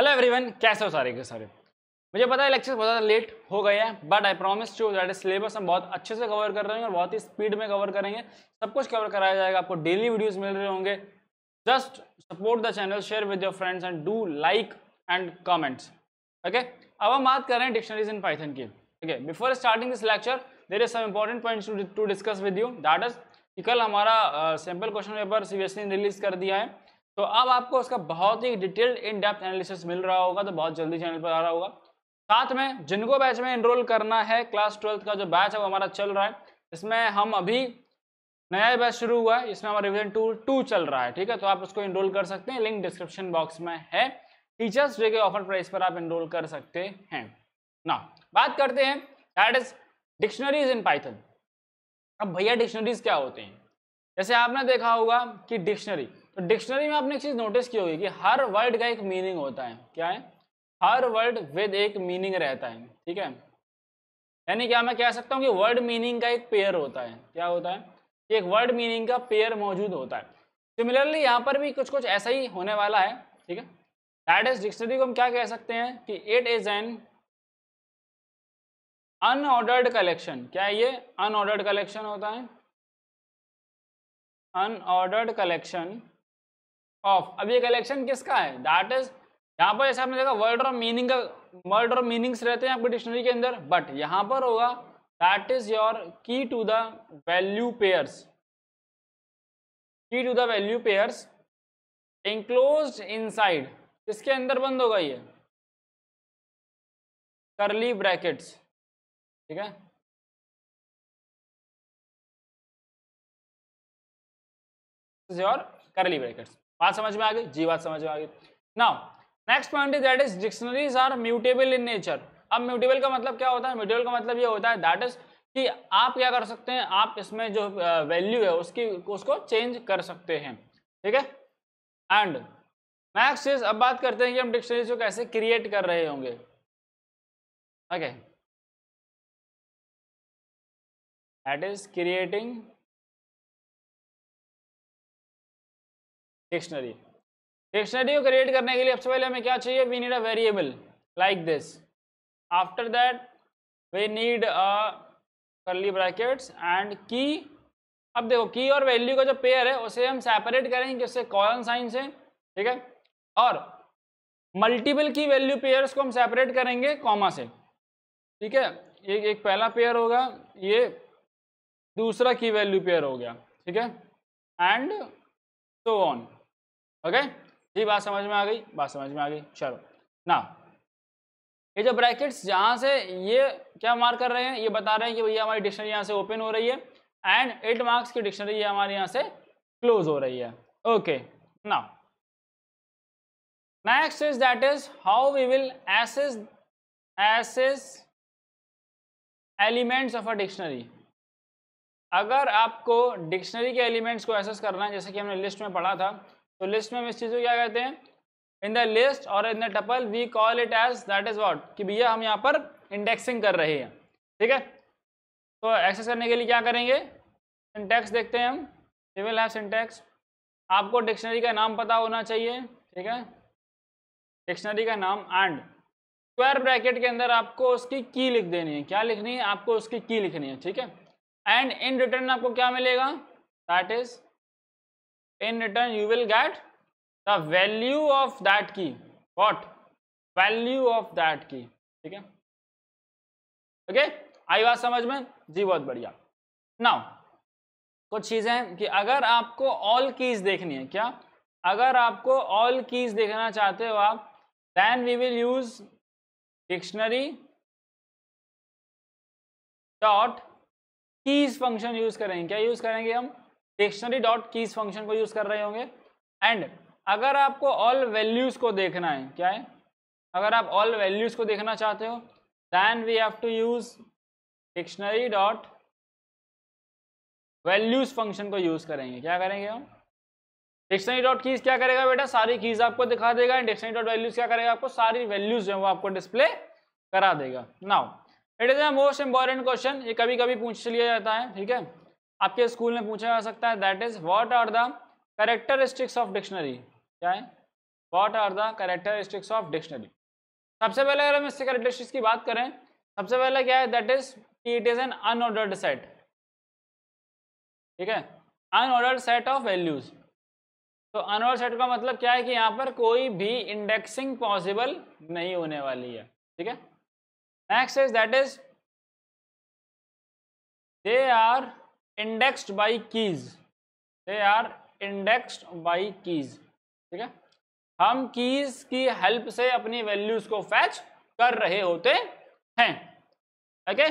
Hello everyone कैसे हो सारे के सारे मुझे पता है लेक्चर बहुत ज़्यादा लेट हो गए हैं but I promise to that syllabus हम बहुत अच्छे से कवर कर रहे हैं और बहुत ही स्पीड में कवर करेंगे सब कुछ कवर कराया जाएगा आपको डेली वीडियोस मिल रहे होंगे just support the channel share with your friends and do like and comments okay अब हम बात कर रहे हैं डिक्शनरीज इन पाइथन की okay before starting this lecture there is some important points to discuss with you that is कल हमारा sample question paper सी रिलीज कर दिया है तो अब आपको उसका बहुत ही डिटेल्ड इन डेप्थ एनालिसिस मिल रहा होगा तो बहुत जल्दी चैनल पर आ रहा होगा साथ में जिनको बैच में इनरोल करना है क्लास ट्वेल्थ का जो बैच है वो हमारा चल रहा है इसमें हम अभी नया बैच शुरू हुआ है इसमें हमारा रिविजन टू टू चल रहा है ठीक है तो आप उसको इनरोल कर सकते हैं लिंक डिस्क्रिप्शन बॉक्स में है टीचर्स डे के ऑफर प्राइस पर आप इनरोल कर सकते हैं ना बात करते हैं that is dictionaries in Python अब भैया डिक्शनरीज क्या होते हैं जैसे आपने देखा होगा कि डिक्शनरी तो डिक्शनरी में आपने एक चीज़ नोटिस की होगी कि हर वर्ड का एक मीनिंग होता है क्या है हर वर्ड विद एक मीनिंग रहता है ठीक है यानी क्या मैं कह सकता हूँ कि वर्ड मीनिंग का एक पेयर होता है क्या होता है कि एक वर्ड मीनिंग का पेयर मौजूद होता है सिमिलरली यहाँ पर भी कुछ कुछ ऐसा ही होने वाला है ठीक है दैट इज डिक्शनरी को हम क्या कह सकते हैं कि it is an unordered collection क्या है ये अनऑर्डर्ड कलेक्शन होता है अनऑर्डर्ड कलेक्शन ऑफ अब ये कलेक्शन किसका है दैट इज यहाँ पर जैसे आपने देखा वर्ड और मीनिंग का वर्ड और मीनिंग्स रहते हैं आपके डिक्शनरी के अंदर बट यहाँ पर होगा that is your key to the value pairs key to the value pairs enclose inside किसके अंदर बंद होगा ये करली ब्रैकेट्स ठीक है योर करली ब्रैकेट्स बात समझ में आ गई जी बात समझ में आ गई now next point is that is dictionaries are mutable in nature अब म्यूटेबल का मतलब क्या होता है म्यूटेबल का मतलब ये होता है दैट इज कि आप क्या कर सकते हैं आप इसमें जो वैल्यू है उसकी उसको चेंज कर सकते हैं ठीक है एंड नेक्स्ट इज अब बात करते हैं कि हम डिक्शनरीज को कैसे क्रिएट कर रहे होंगे okay that is creating dictionary dictionary को क्रिएट करने के लिए सबसे पहले हमें क्या चाहिए we need a variable like this after that we need a curly brackets and की अब देखो की और वैल्यू का जो पेयर है उसे हम सेपरेट करेंगे उससे कॉलन साइन से ठीक है और मल्टीपल की वैल्यू पेयर्स को हम सेपरेट करेंगे कॉमा से ठीक है एक एक पहला पेयर होगा ये दूसरा की वैल्यू पेयर हो गया ठीक है एंड सो ऑन ओके जी बात समझ में आ गई बात समझ में आ गई चलो ना ये जो ब्रैकेट्स जहाँ से ये क्या मार्क कर रहे हैं ये बता रहे हैं कि भैया हमारी डिक्शनरी यहाँ से ओपन हो रही है एंड एट मार्क्स की डिक्शनरी ये हमारे यहाँ से क्लोज हो रही है ओके ना next is that is how we will access access elements of a dictionary अगर आपको डिक्शनरी के एलिमेंट्स को एसेस करना है जैसे कि हमने लिस्ट में पढ़ा था तो लिस्ट में हम इस चीज़ को क्या कहते हैं इन द लिस्ट और in the tuple we call it as that is what कि भैया हम यहाँ पर इंडेक्सिंग कर रहे हैं ठीक है तो एक्सेस करने के लिए क्या करेंगे सिंटेक्स देखते हैं हम सिविल है सिंटेक्स आपको डिक्शनरी का नाम पता होना चाहिए ठीक है डिक्शनरी का नाम एंड स्क्वायर ब्रैकेट के अंदर आपको उसकी की लिख देनी है क्या लिखनी है आपको उसकी की लिखनी है ठीक है एंड इन रिटर्न आपको क्या मिलेगा that is in return you will get the value of that key what value of that key ठीक है ओके आई बात समझ में जी बहुत बढ़िया नाउ कुछ चीजें कि अगर आपको ऑल कीज देखनी है क्या अगर आपको ऑल कीज देखना चाहते हो आप then we will use dictionary dot keys function use करेंगे क्या यूज करेंगे हम डिक्शनरी डॉट कीज फंक्शन को यूज कर रहे होंगे एंड अगर आपको ऑल वैल्यूज को देखना है क्या है अगर आप ऑल वैल्यूज को देखना चाहते हो then we have to use dictionary dot values function को यूज करेंगे क्या करेंगे हम डिक्शनरी डॉट कीज क्या करेगा बेटा सारी कीज आपको दिखा देगा एंड डिक्शनरी डॉट वैल्यूज क्या करेगा आपको सारी वैल्यूज जो है वो आपको डिस्प्ले करा देगा now it is a most important question ये कभी कभी पूछ लिया जाता है ठीक है आपके स्कूल में पूछा जा सकता है that is what are the characteristics of dictionary क्या है what are the characteristics of dictionary सबसे पहले अगर हम इससे करेक्टरिस्टिक्स की बात करें सबसे पहले क्या है that is it is an unordered set ठीक है अनऑर्डर्ड सेट ऑफ वैल्यूज तो अनऑर्डर सेट का मतलब क्या है कि यहाँ पर कोई भी इंडेक्सिंग पॉसिबल नहीं होने वाली है ठीक है next is that is they are indexed by keys they are indexed by keys ठीक है हम कीज की हेल्प से अपनी वैल्यूज को फैच कर रहे होते हैं ओके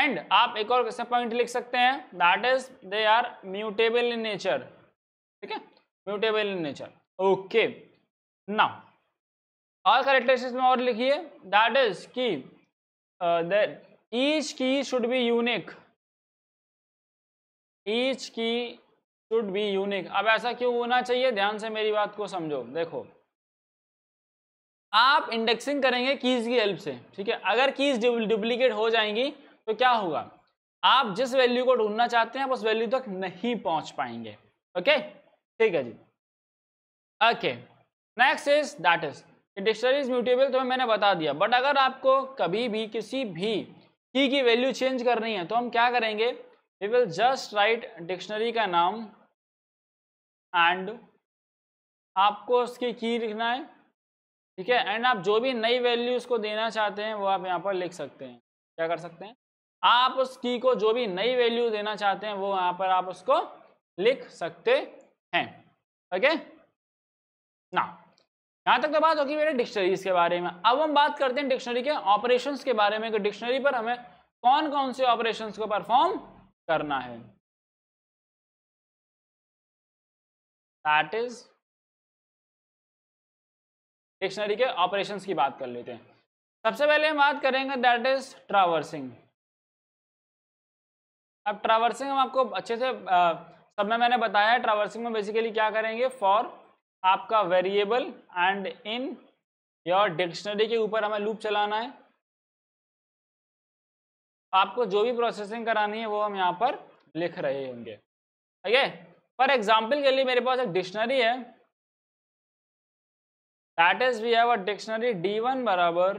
एंड आप एक और कैसे पॉइंट लिख सकते हैं that is they are mutable in nature ठीक है mutable in nature okay now और करेक्टरिस्टिक्स में और लिखिए दैट इज की that each key should be unique each key should be unique अब ऐसा क्यों होना चाहिए ध्यान से मेरी बात को समझो देखो आप इंडेक्सिंग करेंगे कीज की हेल्प से ठीक है अगर कीज डुप्लीकेट हो जाएंगी तो क्या होगा आप जिस वैल्यू को ढूंढना चाहते हैं आप उस वैल्यू तक नहीं पहुंच पाएंगे ओके ठीक है जी okay next is that is dictionary is mutable तो मैंने बता दिया बट अगर आपको कभी भी किसी भी की की वैल्यू चेंज करनी है तो हम क्या करेंगे we will just write dictionary का नाम एंड आपको उसकी की लिखना है ठीक है एंड आप जो भी नई वैल्यू उसको देना चाहते हैं वो आप यहाँ पर लिख सकते हैं क्या कर सकते हैं आप उस की को जो भी नई वैल्यू देना चाहते हैं वो यहाँ पर आप उसको लिख सकते हैं ओके ना यहाँ तक तो बात होगी मेरे डिक्शनरीज के बारे में अब हम बात करते हैं डिक्शनरी के ऑपरेशंस के बारे में कि डिक्शनरी पर हमें कौन कौन से ऑपरेशंस को परफॉर्म करना है दैट इज डिक्शनरी के ऑपरेशन की बात कर लेते हैं सबसे पहले हम बात करेंगे दैट इज ट्रावर्सिंग अब ट्रावर्सिंग हम आपको अच्छे से आ, सब में मैंने बताया ट्रावर्सिंग में बेसिकली क्या करेंगे फॉर आपका variable and in your dictionary के ऊपर हमें लूप चलाना है आपको जो भी प्रोसेसिंग करानी है वो हम यहाँ पर लिख रहे होंगे ठीक है फॉर एग्जाम्पल के लिए मेरे पास एक डिक्शनरी है that is we have a dictionary D one बराबर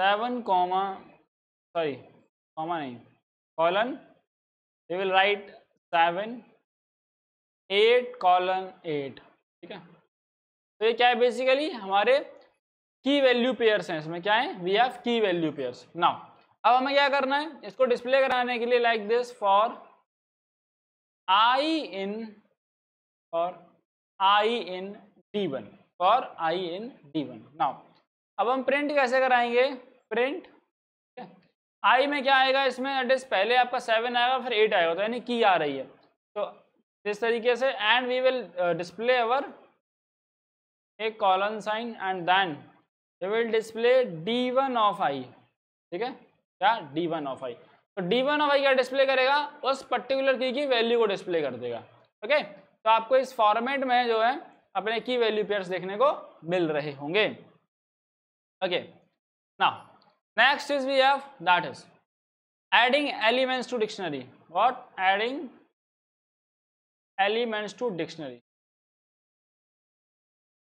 सेवन कॉमा सॉरी कॉमा नहीं colon you will write seven eight colon eight ठीक है तो ये क्या है बेसिकली हमारे की वैल्यू पेयर्स हैं इसमें क्या है we have key value pairs now अब हमें क्या करना है इसको डिस्प्ले कराने के लिए like this for I in और I in D one for I in D one now अब हम प्रिंट कैसे कराएंगे प्रिंट आई में क्या आएगा इसमें एड्रेस पहले आपका सेवन आएगा फिर एट आएगा तो यानी की आ रही है तो इस तरीके से and we will display our a colon sign and then we will display D one of I ठीक है क्या डी वन ऑफ आई तो डी वन ऑफ आई क्या डिस्प्ले करेगा उस पर्टिकुलर की की वैल्यू को डिस्प्ले कर देगा ओके तो आपको इस फॉर्मेट में जो है अपने की वैल्यू पेयर्स देखने को मिल रहे होंगे okay now next is we have that is adding elements to dictionary what adding elements to dictionary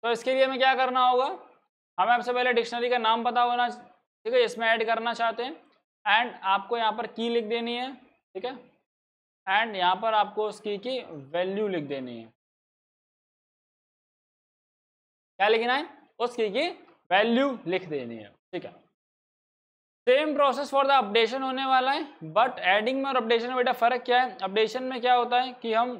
तो इसके लिए हमें क्या करना होगा हमें सबसे पहले डिक्शनरी का नाम पता होना ठीक है इसमें ऐड करना चाहते हैं एंड आपको यहाँ पर की लिख देनी है ठीक है एंड यहाँ पर आपको उसकी की वैल्यू लिख देनी है क्या लिखना है उसकी की की वैल्यू लिख देनी है ठीक है same process for the updation होने वाला है बट एडिंग में और अपडेशन में बेटा फर्क क्या है अपडेशन में क्या होता है कि हम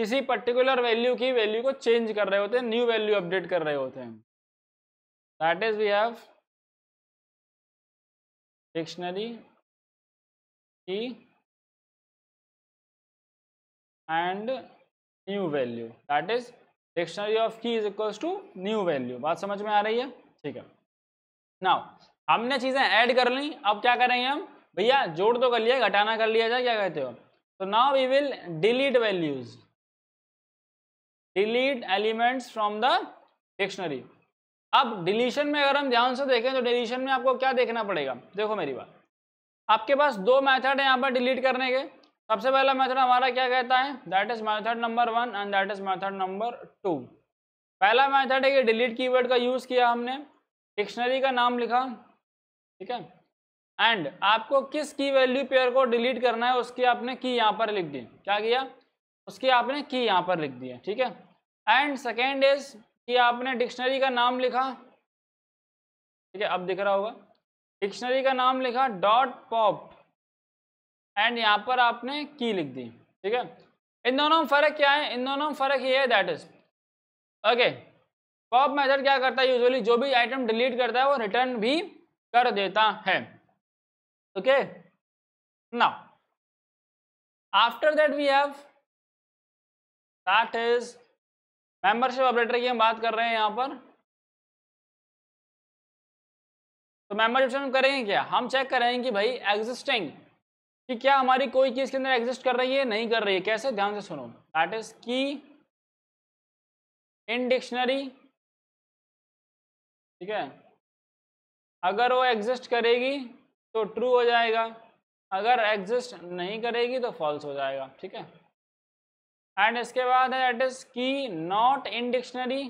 किसी पर्टिकुलर वैल्यू की वैल्यू को चेंज कर रहे होते हैं न्यू वैल्यू अपडेट कर रहे होते हैं that is we have dictionary key and new value that is dictionary of key is equals to new value बात समझ में आ रही है ठीक है नाउ हमने चीज़ें ऐड कर ली अब क्या करेंगे हम भैया जोड़ तो कर लिया घटाना कर लिया जाए क्या कहते हो तो now we will delete values delete elements from the dictionary अब डिलीशन में अगर हम ध्यान से देखें तो डिलीशन में आपको क्या देखना पड़ेगा देखो मेरी बात आपके पास दो मैथड है यहाँ पर डिलीट करने के सबसे पहला मैथड हमारा क्या कहता है that is method number one and that is method number two पहला मैथड है कि डिलीट की का यूज़ किया हमने डिक्शनरी का नाम लिखा ठीक है एंड आपको किस की वैल्यू पेयर को डिलीट करना है उसकी आपने की यहाँ पर लिख दी क्या किया उसकी आपने की यहाँ पर लिख दी है ठीक है एंड सेकेंड इज कि आपने डिक्शनरी का नाम लिखा ठीक है अब दिख रहा होगा डिक्शनरी का नाम लिखा डॉट पॉप एंड यहाँ पर आपने की लिख दी ठीक है इन दोनों में फ़र्क क्या है इन दोनों में फ़र्क ये है that is okay pop method क्या करता है यूजुअली जो भी आइटम डिलीट करता है वो रिटर्न भी कर देता है okay now after that we have that is membership operator की हम बात कर रहे हैं यहाँ पर तो मेंबरशिप हम करेंगे क्या हम चेक करेंगे कि भाई एग्जिस्टिंग कि क्या हमारी कोई चीज़ के अंदर एग्जिस्ट कर रही है नहीं कर रही है कैसे ध्यान से सुनो दैट इज की इन डिक्शनरी ठीक है अगर वो एग्जिस्ट करेगी तो ट्रू हो जाएगा अगर एग्जिस्ट नहीं करेगी तो फॉल्स हो जाएगा ठीक है एंड इसके बाद है that is key not in dictionary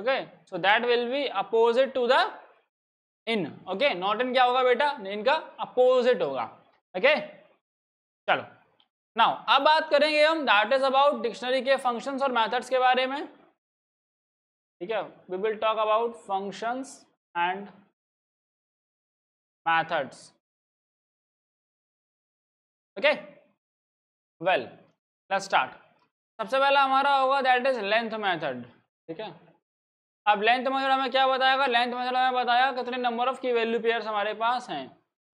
okay so that will be opposite to the in okay not in क्या होगा बेटा इनका अपोजिट होगा ओके okay? चलो नाउ अब बात करेंगे हम दैट इज अबाउट डिक्शनरी के फंक्शंस और मेथड्स के बारे में ठीक है we will talk about functions and methods okay well let's start सबसे पहला हमारा होगा दैट इज लेंथ मेथड ठीक है अब लेंथ मेथड हमें क्या बताएगा लेंथ मेथड हमें बताया कितने number of key value pairs हमारे पास हैं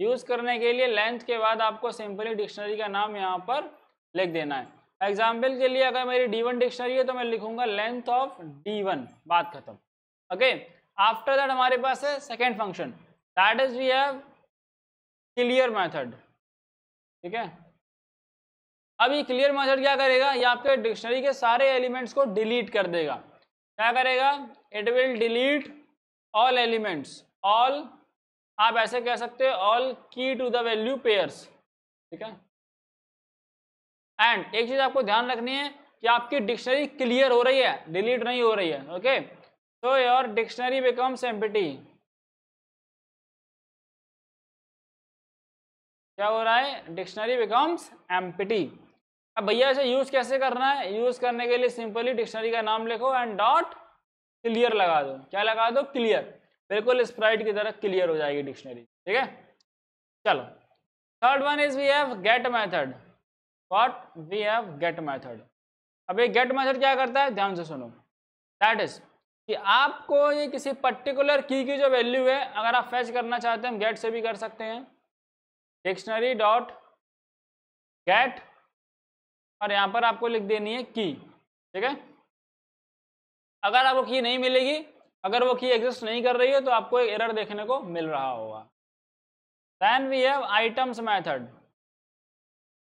यूज़ करने के लिए लेंथ के बाद आपको सिंपली डिक्शनरी का नाम यहाँ पर लिख देना है एग्जाम्पल के लिए अगर मेरी डी वन डिक्शनरी है तो मैं लिखूंगा लेंथ ऑफ डी वन बात खत्म ओके आफ्टर दैट हमारे पास है second function that is we have clear method ठीक है अब ये क्लियर मेथड क्या करेगा ये आपके डिक्शनरी के सारे एलिमेंट्स को डिलीट कर देगा क्या करेगा it will delete all elements all आप ऐसे कह सकते हो all key to the value pairs ठीक है एंड एक चीज आपको ध्यान रखनी है कि आपकी डिक्शनरी क्लियर हो रही है डिलीट नहीं हो रही है okay so your dictionary becomes empty क्या हो रहा है डिक्शनरी बिकम्स एम्पिटी अब भैया इसे यूज कैसे करना है यूज करने के लिए सिंपली डिक्शनरी का नाम लिखो एंड डॉट क्लियर लगा दो क्या लगा दो क्लियर बिल्कुल स्प्राइट की तरह क्लियर हो जाएगी डिक्शनरी ठीक है चलो third one is we have get method what we have get method अब ये गेट मैथड क्या करता है ध्यान से सुनो दैट इज कि आपको ये किसी पर्टिकुलर की की जो वैल्यू है अगर आप फैच करना चाहते हैं हम गेट से भी कर सकते हैं डिक्शनरी डॉट गेट और यहां पर आपको लिख देनी है की ठीक है अगर आपको की नहीं मिलेगी अगर वो की एग्जिस्ट नहीं कर रही है तो आपको एक एरर देखने को मिल रहा होगा then we have items method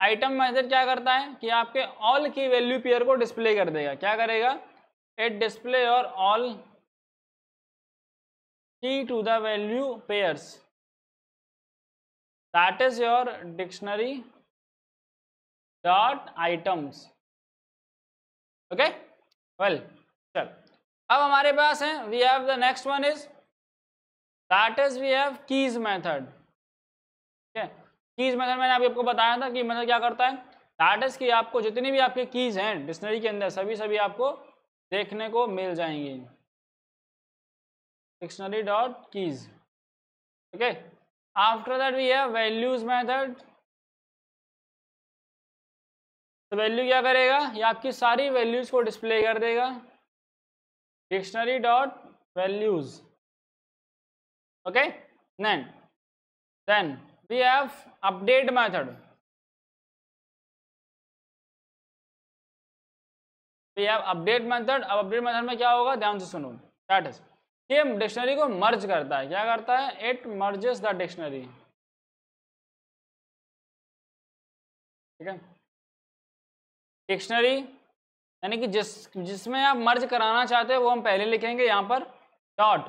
item method क्या करता है कि आपके ऑल की वैल्यू पेयर को डिस्प्ले कर देगा क्या करेगा इट डिस्प्ले और all key to the value pairs that is your dictionary dot items okay well चल अब हमारे पास है we have the next one is that is we have keys method ठीक है कीज मेथड मैंने अभी आपको बताया था कि मेथड क्या करता है दैट इज कि आपको जितनी भी आपकी कीज हैं डिक्शनरी के अंदर सभी सभी आपको देखने को मिल जाएंगी dictionary dot keys okay after that we have values method तो वैल्यू क्या करेगा ये आपकी सारी वैल्यूज़ को डिस्प्ले कर देगा डिक्शनरी डॉट वैल्यूज़ ओके नैन then we have update method we have update method अब अपडेट मैथड में क्या होगा ध्यान से सुनो दैट इज ये डिक्शनरी को मर्ज करता है क्या करता है इट मर्जेस द डिक्शनरी ठीक है डिक्शनरी यानी कि जिस जिसमें आप मर्ज कराना चाहते हो वो हम पहले लिखेंगे यहाँ पर डॉट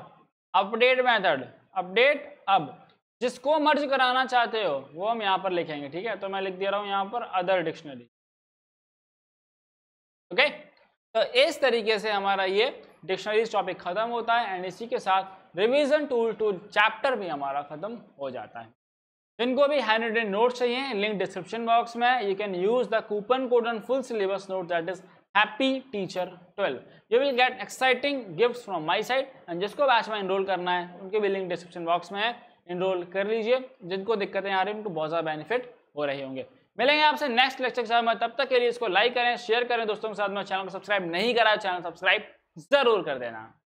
अपडेट मेथड अपडेट अब जिसको मर्ज कराना चाहते हो वो हम यहाँ पर लिखेंगे ठीक है तो मैं लिख दे रहा हूँ यहाँ पर अदर डिक्शनरी ओके तो इस तरीके से हमारा ये डिक्शनरीज टॉपिक खत्म होता है एंड इसी के साथ रिविजन टूल टू चैप्टर भी हमारा खत्म हो जाता है इनको भी हैंडरेड नोट चाहिए लिंक डिस्क्रिप्शन बॉक्स में you can use the coupon code on full syllabus note that is happy teacher 12 you will get exciting gifts from my side and जिसको बैच में इनरोल करना है उनके भी लिंक डिस्क्रिप्शन बॉक्स में है enrol कर लीजिए जिनको दिक्कतें आ रही हैं उनको बहुत ज़्यादा बेनिफिट हो रहे होंगे मिलेंगे आपसे नेक्स्ट लेक्चर के साथ में तब तक के लिए इसको लाइक करें शेयर करें दोस्तों के साथ में चैनल को सब्सक्राइब नहीं करा चैनल सब्सक्राइब जरूर कर देना